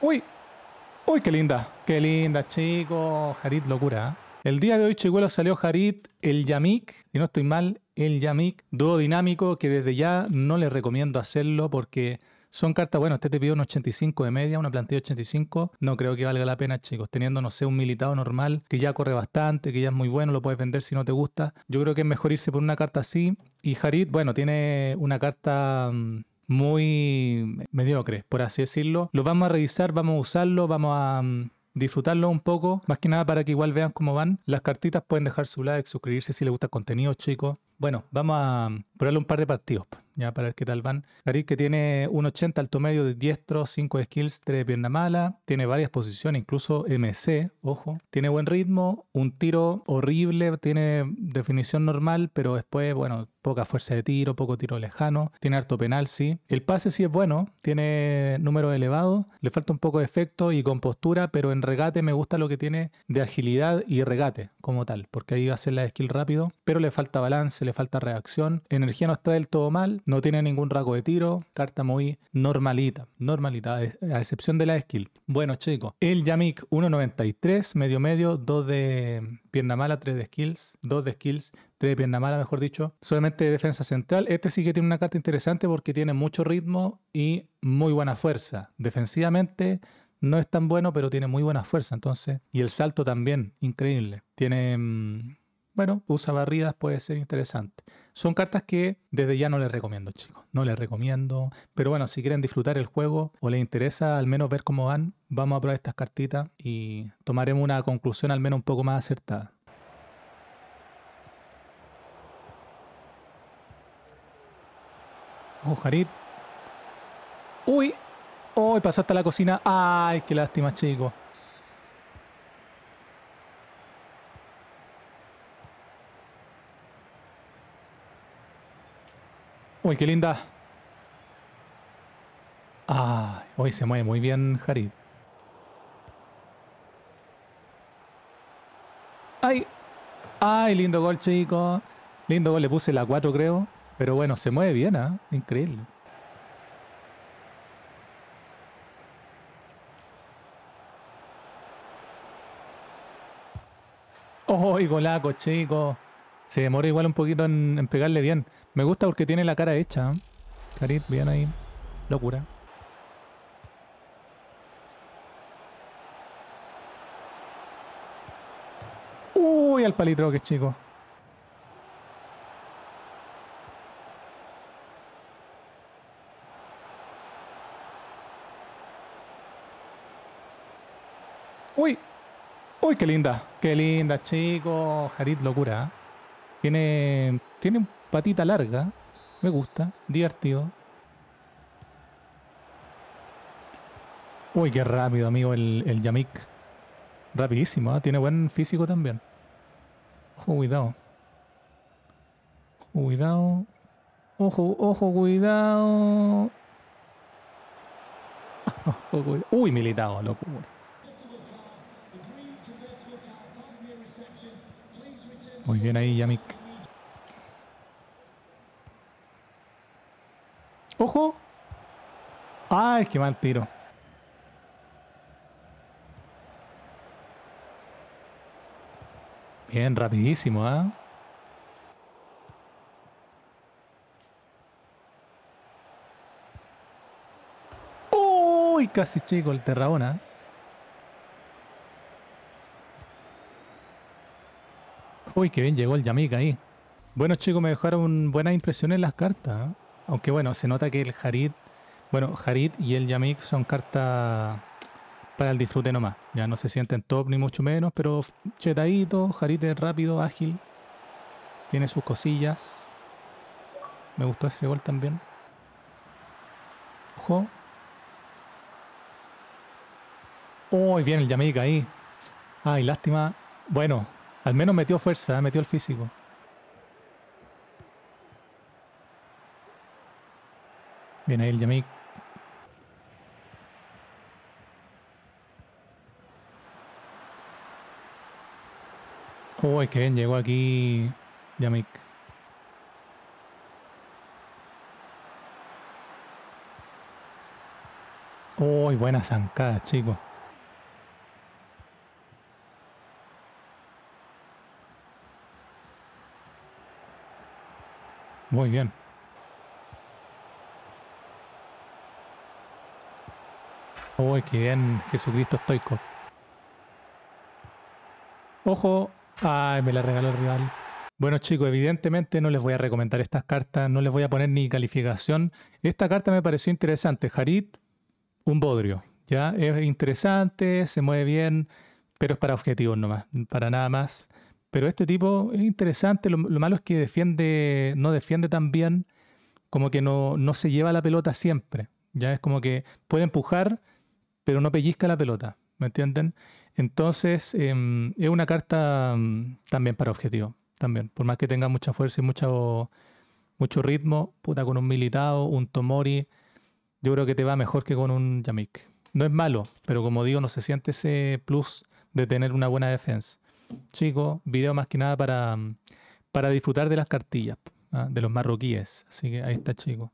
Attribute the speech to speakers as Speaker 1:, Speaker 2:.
Speaker 1: ¡Uy! ¡Uy, qué linda! ¡Qué linda, chicos! Jarit locura. ¿eh? El día de hoy, chigüelo salió Jarit, el Yamik. Si no estoy mal, el Yamik. Dúo dinámico que desde ya no les recomiendo hacerlo porque... Son cartas, bueno, este te pide un 85 de media, una plantilla 85. No creo que valga la pena, chicos. Teniendo, no sé, un militado normal que ya corre bastante, que ya es muy bueno, lo puedes vender si no te gusta. Yo creo que es mejor irse por una carta así. Y Jarit, bueno, tiene una carta mm, muy mediocre, por así decirlo. Lo vamos a revisar, vamos a usarlo, vamos a mm, disfrutarlo un poco, más que nada para que igual vean cómo van. Las cartitas pueden dejar su like, suscribirse si les gusta el contenido, chicos. Bueno, vamos a probarle un par de partidos, pues, ya para ver qué tal van. Garit que tiene un 80 alto medio de diestro, 5 skills, 3 de pierna mala, tiene varias posiciones, incluso MC, ojo. Tiene buen ritmo, un tiro horrible, tiene definición normal, pero después, bueno, poca fuerza de tiro, poco tiro lejano, tiene harto penal, sí. El pase sí es bueno, tiene número elevado, le falta un poco de efecto y compostura, pero en regate me gusta lo que tiene de agilidad y regate como tal, porque ahí va a ser la skill rápido, pero le falta balance, le falta reacción. Energía no está del todo mal, no tiene ningún rasgo de tiro. Carta muy normalita, normalita, a excepción de la skill. Bueno, chicos, el Yamik 1.93, medio medio, 2 de pierna mala, 3 de skills, 2 de skills, 3 de pierna mala, mejor dicho. Solamente defensa central. Este sí que tiene una carta interesante porque tiene mucho ritmo y muy buena fuerza. Defensivamente no es tan bueno, pero tiene muy buena fuerza, entonces. Y el salto también, increíble. Tiene mm, bueno, usa barridas, puede ser interesante. Son cartas que desde ya no les recomiendo, chicos. No les recomiendo. Pero bueno, si quieren disfrutar el juego o les interesa al menos ver cómo van, vamos a probar estas cartitas y tomaremos una conclusión al menos un poco más acertada. Ojo, oh, Uy. Uy, pasó hasta la cocina. Ay, qué lástima, chicos. Uy, qué linda. Ah, hoy se mueve muy bien Harid. ¡Ay! ¡Ay, lindo gol, chico! Lindo gol, le puse la 4 creo. Pero bueno, se mueve bien, ¿ah? Increíble. ¡Oh, golaco, chico! Se demora igual un poquito en, pegarle bien. Me gusta porque tiene la cara hecha. ¿eh? bien ahí. Locura. Uy, al qué chico. Uy, uy, qué linda, qué linda, chicos! Harit, locura. ¿eh? Tiene, tiene patita larga. Me gusta. Divertido. Uy, qué rápido, amigo, el, el Yamik. Rapidísimo, ¿eh? tiene buen físico también. Ojo, cuidado. Ojo, cuidado. Ojo, ojo, cuidado. Ojo, cuidado. Uy, militado, loco. Muy bien ahí, Yamik. ¡Ojo! ¡Ay, ah, qué mal tiro! Bien, rapidísimo, ¿ah? ¡Uy! Casi chico el terraona Uy, qué bien llegó el Yamik ahí. Bueno, chicos, me dejaron buenas impresiones las cartas. ¿ah? Aunque bueno, se nota que el Harid, bueno, Harid y el Yamik son cartas para el disfrute nomás. Ya no se sienten top ni mucho menos, pero chetadito, Harid es rápido, ágil. Tiene sus cosillas. Me gustó ese gol también. Ojo. Uy, bien el Yamik ahí. Ay, lástima. Bueno, al menos metió fuerza, ¿eh? metió el físico. Viene ahí el Yamik. Uy, qué bien llegó aquí Yamik. Uy, oh, buena zancada, chicos. Muy bien. Uy, qué bien, Jesucristo estoico. Ojo. Ay, me la regaló el rival. Bueno chicos, evidentemente no les voy a recomendar estas cartas, no les voy a poner ni calificación. Esta carta me pareció interesante. Jarit, un bodrio. Ya es interesante, se mueve bien, pero es para objetivos nomás, para nada más. Pero este tipo es interesante, lo, malo es que defiende, no defiende tan bien, como que no, se lleva la pelota siempre. Ya es como que puede empujar, pero no pellizca la pelota, ¿me entienden? Entonces em, es una carta mm, también para objetivo, también. Por más que tenga mucha fuerza y mucho, mucho ritmo, puta con un militado, un Tomori, yo creo que te va mejor que con un Yamik. No es malo, pero como digo, no se siente ese plus de tener una buena defensa chicos, video más que nada para, para disfrutar de las cartillas, ¿ah? de los marroquíes. Así que ahí está, chicos.